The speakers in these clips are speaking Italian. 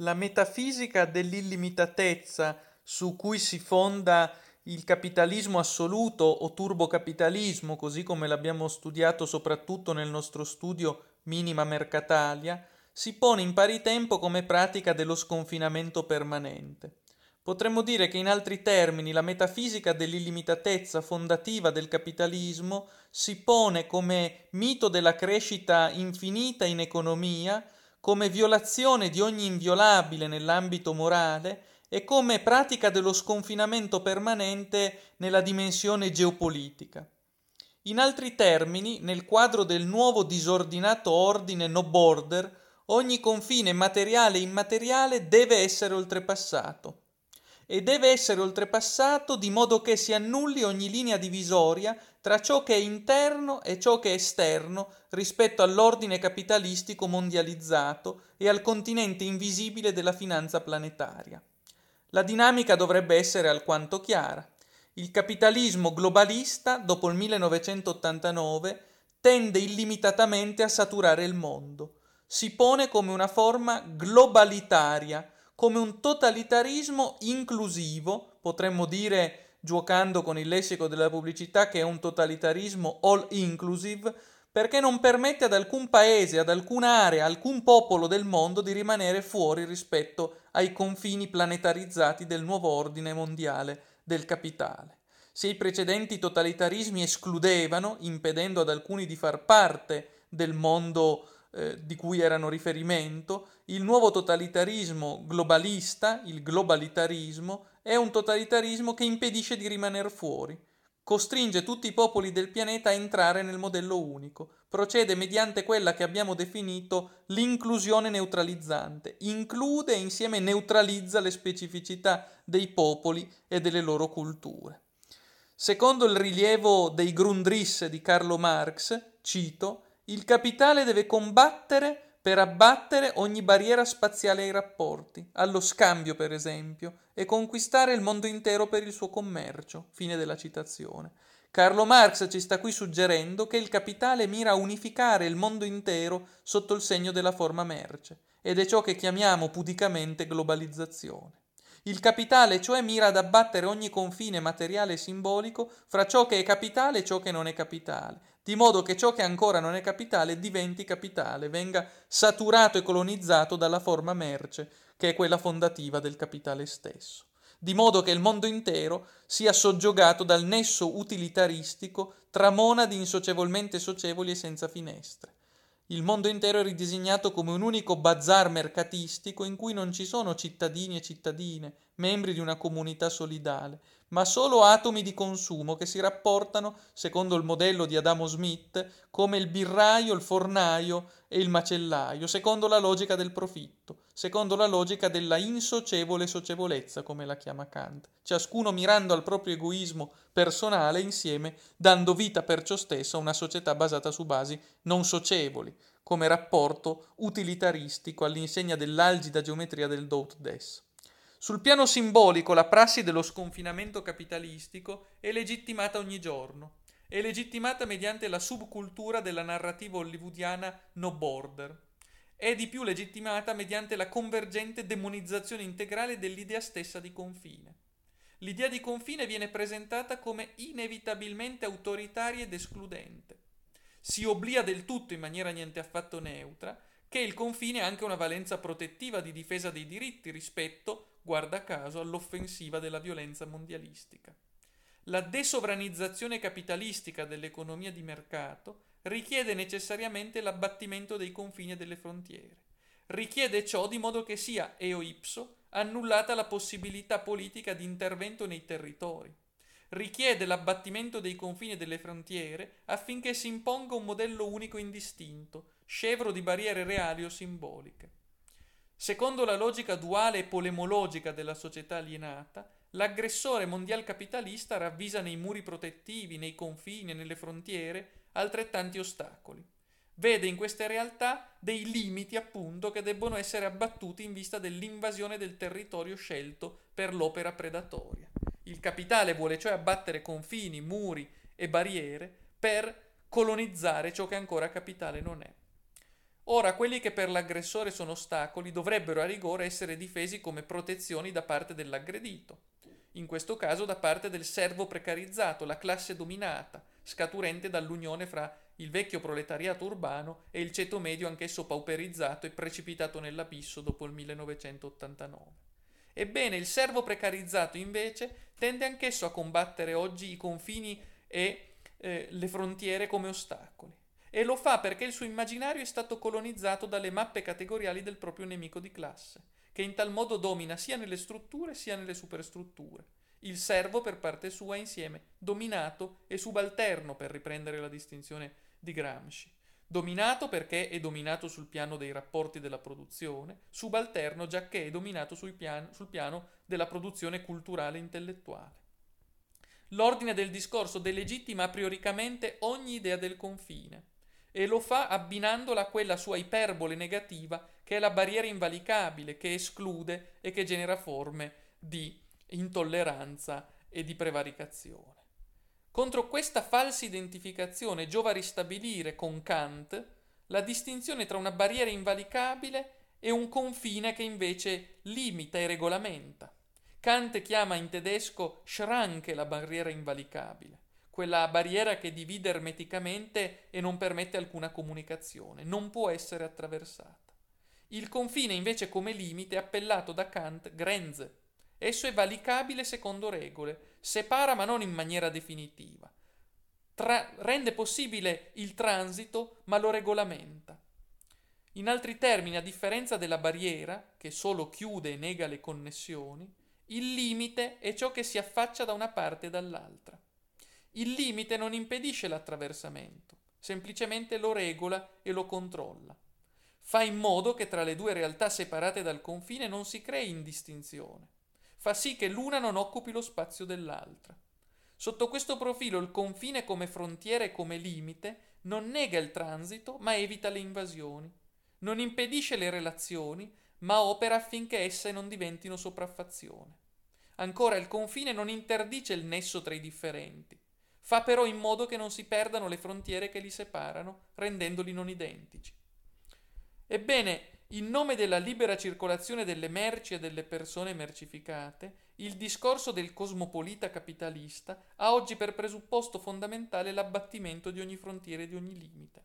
la metafisica dell'illimitatezza su cui si fonda il capitalismo assoluto o turbocapitalismo, così come l'abbiamo studiato soprattutto nel nostro studio Minima Mercatalia, si pone in pari tempo come pratica dello sconfinamento permanente. Potremmo dire che in altri termini la metafisica dell'illimitatezza fondativa del capitalismo si pone come mito della crescita infinita in economia, come violazione di ogni inviolabile nell'ambito morale e come pratica dello sconfinamento permanente nella dimensione geopolitica. In altri termini, nel quadro del nuovo disordinato ordine no border, ogni confine materiale e immateriale deve essere oltrepassato e deve essere oltrepassato di modo che si annulli ogni linea divisoria tra ciò che è interno e ciò che è esterno rispetto all'ordine capitalistico mondializzato e al continente invisibile della finanza planetaria. La dinamica dovrebbe essere alquanto chiara. Il capitalismo globalista, dopo il 1989, tende illimitatamente a saturare il mondo. Si pone come una forma globalitaria, come un totalitarismo inclusivo, potremmo dire giocando con il lessico della pubblicità che è un totalitarismo all inclusive, perché non permette ad alcun paese, ad alcuna area, ad alcun popolo del mondo di rimanere fuori rispetto ai confini planetarizzati del nuovo ordine mondiale del capitale. Se i precedenti totalitarismi escludevano, impedendo ad alcuni di far parte del mondo eh, di cui erano riferimento, il nuovo totalitarismo globalista, il globalitarismo, è un totalitarismo che impedisce di rimanere fuori, costringe tutti i popoli del pianeta a entrare nel modello unico, procede mediante quella che abbiamo definito l'inclusione neutralizzante, include e insieme neutralizza le specificità dei popoli e delle loro culture. Secondo il rilievo dei Grundrisse di Carlo Marx, cito, il capitale deve combattere per abbattere ogni barriera spaziale ai rapporti, allo scambio per esempio, e conquistare il mondo intero per il suo commercio. Fine della citazione. Carlo Marx ci sta qui suggerendo che il capitale mira a unificare il mondo intero sotto il segno della forma merce, ed è ciò che chiamiamo pudicamente globalizzazione. Il capitale cioè mira ad abbattere ogni confine materiale e simbolico fra ciò che è capitale e ciò che non è capitale, di modo che ciò che ancora non è capitale diventi capitale, venga saturato e colonizzato dalla forma merce, che è quella fondativa del capitale stesso di modo che il mondo intero sia soggiogato dal nesso utilitaristico tra monadi insocevolmente socievoli e senza finestre. Il mondo intero è ridisegnato come un unico bazar mercatistico in cui non ci sono cittadini e cittadine, membri di una comunità solidale, ma solo atomi di consumo che si rapportano, secondo il modello di Adamo Smith, come il birraio, il fornaio e il macellaio, secondo la logica del profitto, secondo la logica della insocevole socievolezza, come la chiama Kant, ciascuno mirando al proprio egoismo personale insieme, dando vita per ciò stesso a una società basata su basi non socievoli, come rapporto utilitaristico all'insegna dell'algida geometria del Dout Dess. Sul piano simbolico la prassi dello sconfinamento capitalistico è legittimata ogni giorno, è legittimata mediante la subcultura della narrativa hollywoodiana no border, è di più legittimata mediante la convergente demonizzazione integrale dell'idea stessa di confine. L'idea di confine viene presentata come inevitabilmente autoritaria ed escludente. Si obblia del tutto in maniera niente affatto neutra che il confine ha anche una valenza protettiva di difesa dei diritti rispetto, guarda caso, all'offensiva della violenza mondialistica. La desovranizzazione capitalistica dell'economia di mercato richiede necessariamente l'abbattimento dei confini e delle frontiere. Richiede ciò di modo che sia eo ipso annullata la possibilità politica di intervento nei territori richiede l'abbattimento dei confini e delle frontiere affinché si imponga un modello unico e indistinto, scevro di barriere reali o simboliche. Secondo la logica duale e polemologica della società alienata, l'aggressore mondial capitalista ravvisa nei muri protettivi, nei confini e nelle frontiere altrettanti ostacoli. Vede in queste realtà dei limiti, appunto, che debbono essere abbattuti in vista dell'invasione del territorio scelto per l'opera predatoria. Il capitale vuole cioè abbattere confini, muri e barriere per colonizzare ciò che ancora capitale non è. Ora, quelli che per l'aggressore sono ostacoli dovrebbero a rigore essere difesi come protezioni da parte dell'aggredito, in questo caso da parte del servo precarizzato, la classe dominata, scaturente dall'unione fra il vecchio proletariato urbano e il ceto medio anch'esso pauperizzato e precipitato nell'abisso dopo il 1989. Ebbene, il servo precarizzato invece tende anch'esso a combattere oggi i confini e eh, le frontiere come ostacoli. E lo fa perché il suo immaginario è stato colonizzato dalle mappe categoriali del proprio nemico di classe, che in tal modo domina sia nelle strutture sia nelle superstrutture. Il servo, per parte sua, è insieme dominato e subalterno, per riprendere la distinzione di Gramsci. Dominato perché è dominato sul piano dei rapporti della produzione, subalterno giacché è dominato pian- sul piano della produzione culturale e intellettuale. L'ordine del discorso delegittima prioricamente ogni idea del confine e lo fa abbinandola a quella sua iperbole negativa che è la barriera invalicabile, che esclude e che genera forme di intolleranza e di prevaricazione. Contro questa falsa identificazione giova ristabilire con Kant la distinzione tra una barriera invalicabile e un confine che invece limita e regolamenta. Kant chiama in tedesco Schranke la barriera invalicabile, quella barriera che divide ermeticamente e non permette alcuna comunicazione, non può essere attraversata. Il confine invece come limite è appellato da Kant Grenze, Esso è valicabile secondo regole, separa ma non in maniera definitiva. Tra- rende possibile il transito ma lo regolamenta. In altri termini, a differenza della barriera, che solo chiude e nega le connessioni, il limite è ciò che si affaccia da una parte e dall'altra. Il limite non impedisce l'attraversamento, semplicemente lo regola e lo controlla. Fa in modo che tra le due realtà separate dal confine non si crei indistinzione fa sì che l'una non occupi lo spazio dell'altra. Sotto questo profilo il confine come frontiera e come limite non nega il transito, ma evita le invasioni, non impedisce le relazioni, ma opera affinché esse non diventino sopraffazione. Ancora il confine non interdice il nesso tra i differenti, fa però in modo che non si perdano le frontiere che li separano, rendendoli non identici. Ebbene, in nome della libera circolazione delle merci e delle persone mercificate, il discorso del cosmopolita capitalista ha oggi per presupposto fondamentale l'abbattimento di ogni frontiera e di ogni limite.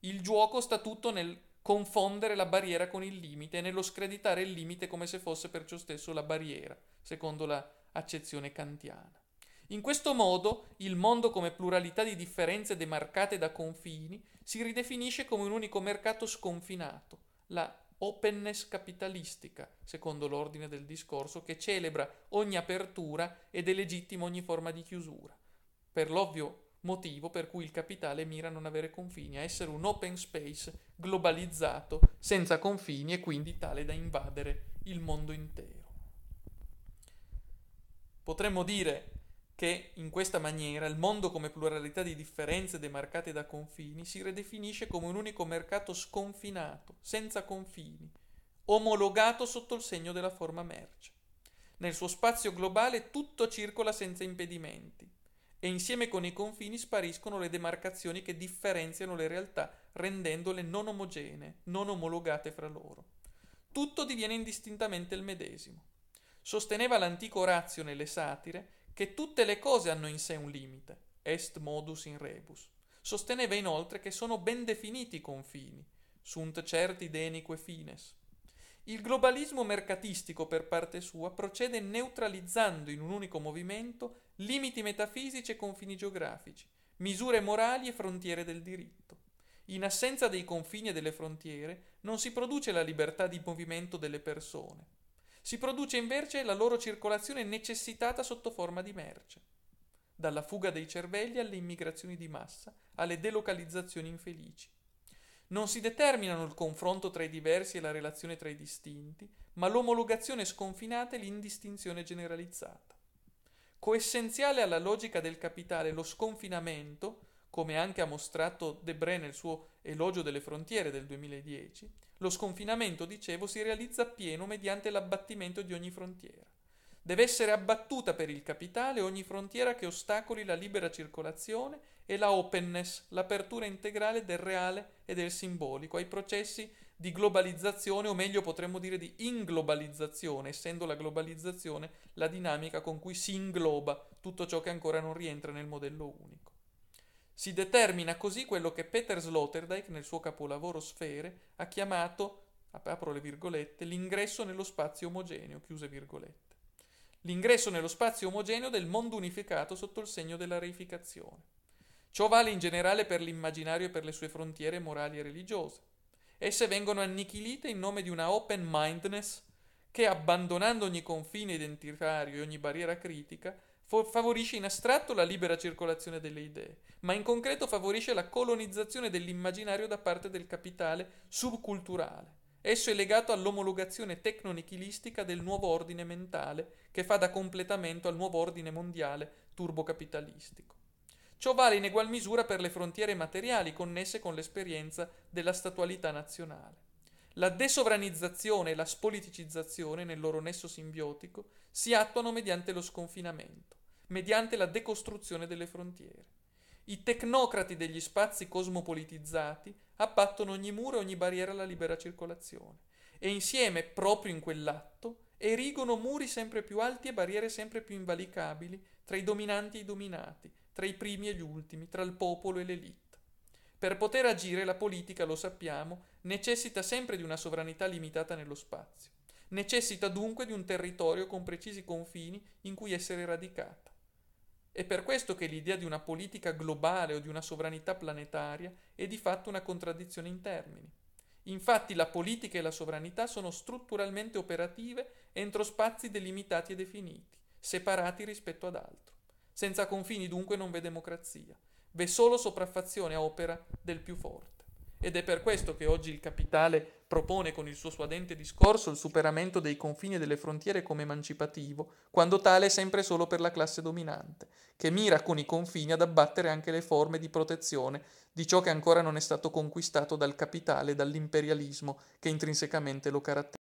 Il gioco sta tutto nel confondere la barriera con il limite e nello screditare il limite come se fosse perciò stesso la barriera, secondo la accezione kantiana. In questo modo il mondo come pluralità di differenze demarcate da confini si ridefinisce come un unico mercato sconfinato, la openness capitalistica, secondo l'ordine del discorso, che celebra ogni apertura ed è legittima ogni forma di chiusura, per l'ovvio motivo per cui il capitale mira a non avere confini, a essere un open space globalizzato, senza confini e quindi tale da invadere il mondo intero. Potremmo dire che in questa maniera il mondo come pluralità di differenze demarcate da confini si redefinisce come un unico mercato sconfinato, senza confini, omologato sotto il segno della forma merce. Nel suo spazio globale tutto circola senza impedimenti e insieme con i confini spariscono le demarcazioni che differenziano le realtà, rendendole non omogenee, non omologate fra loro. Tutto diviene indistintamente il medesimo. Sosteneva l'antico Orazio nelle satire che tutte le cose hanno in sé un limite, est modus in rebus. Sosteneva inoltre che sono ben definiti i confini, sunt certi denique fines. Il globalismo mercatistico per parte sua procede neutralizzando in un unico movimento limiti metafisici e confini geografici, misure morali e frontiere del diritto. In assenza dei confini e delle frontiere non si produce la libertà di movimento delle persone si produce invece la loro circolazione necessitata sotto forma di merce, dalla fuga dei cervelli alle immigrazioni di massa, alle delocalizzazioni infelici. Non si determinano il confronto tra i diversi e la relazione tra i distinti, ma l'omologazione sconfinata e l'indistinzione generalizzata. Coessenziale alla logica del capitale lo sconfinamento come anche ha mostrato Debré nel suo Elogio delle frontiere del 2010, lo sconfinamento, dicevo, si realizza appieno mediante l'abbattimento di ogni frontiera. Deve essere abbattuta per il capitale ogni frontiera che ostacoli la libera circolazione e la openness, l'apertura integrale del reale e del simbolico ai processi di globalizzazione o meglio potremmo dire di inglobalizzazione, essendo la globalizzazione la dinamica con cui si ingloba tutto ciò che ancora non rientra nel modello unico. Si determina così quello che Peter Sloterdijk nel suo capolavoro Sfere ha chiamato, apro le virgolette, l'ingresso nello spazio omogeneo, chiuse virgolette. L'ingresso nello spazio omogeneo del mondo unificato sotto il segno della reificazione. Ciò vale in generale per l'immaginario e per le sue frontiere morali e religiose. Esse vengono annichilite in nome di una open mindness che, abbandonando ogni confine identitario e ogni barriera critica, favorisce in astratto la libera circolazione delle idee, ma in concreto favorisce la colonizzazione dell'immaginario da parte del capitale subculturale. Esso è legato all'omologazione tecnonichilistica del nuovo ordine mentale che fa da completamento al nuovo ordine mondiale turbocapitalistico. Ciò vale in egual misura per le frontiere materiali connesse con l'esperienza della statualità nazionale. La desovranizzazione e la spoliticizzazione, nel loro nesso simbiotico, si attuano mediante lo sconfinamento mediante la decostruzione delle frontiere. I tecnocrati degli spazi cosmopolitizzati abbattono ogni muro e ogni barriera alla libera circolazione e insieme, proprio in quell'atto, erigono muri sempre più alti e barriere sempre più invalicabili tra i dominanti e i dominati, tra i primi e gli ultimi, tra il popolo e l'elite. Per poter agire la politica, lo sappiamo, necessita sempre di una sovranità limitata nello spazio. Necessita dunque di un territorio con precisi confini in cui essere radicata. È per questo che l'idea di una politica globale o di una sovranità planetaria è di fatto una contraddizione in termini. Infatti la politica e la sovranità sono strutturalmente operative entro spazi delimitati e definiti, separati rispetto ad altro. Senza confini dunque non v'è democrazia, v'è solo sopraffazione a opera del più forte. Ed è per questo che oggi il capitale propone con il suo suadente discorso il superamento dei confini e delle frontiere come emancipativo, quando tale è sempre solo per la classe dominante, che mira con i confini ad abbattere anche le forme di protezione di ciò che ancora non è stato conquistato dal capitale e dall'imperialismo che intrinsecamente lo caratterizza.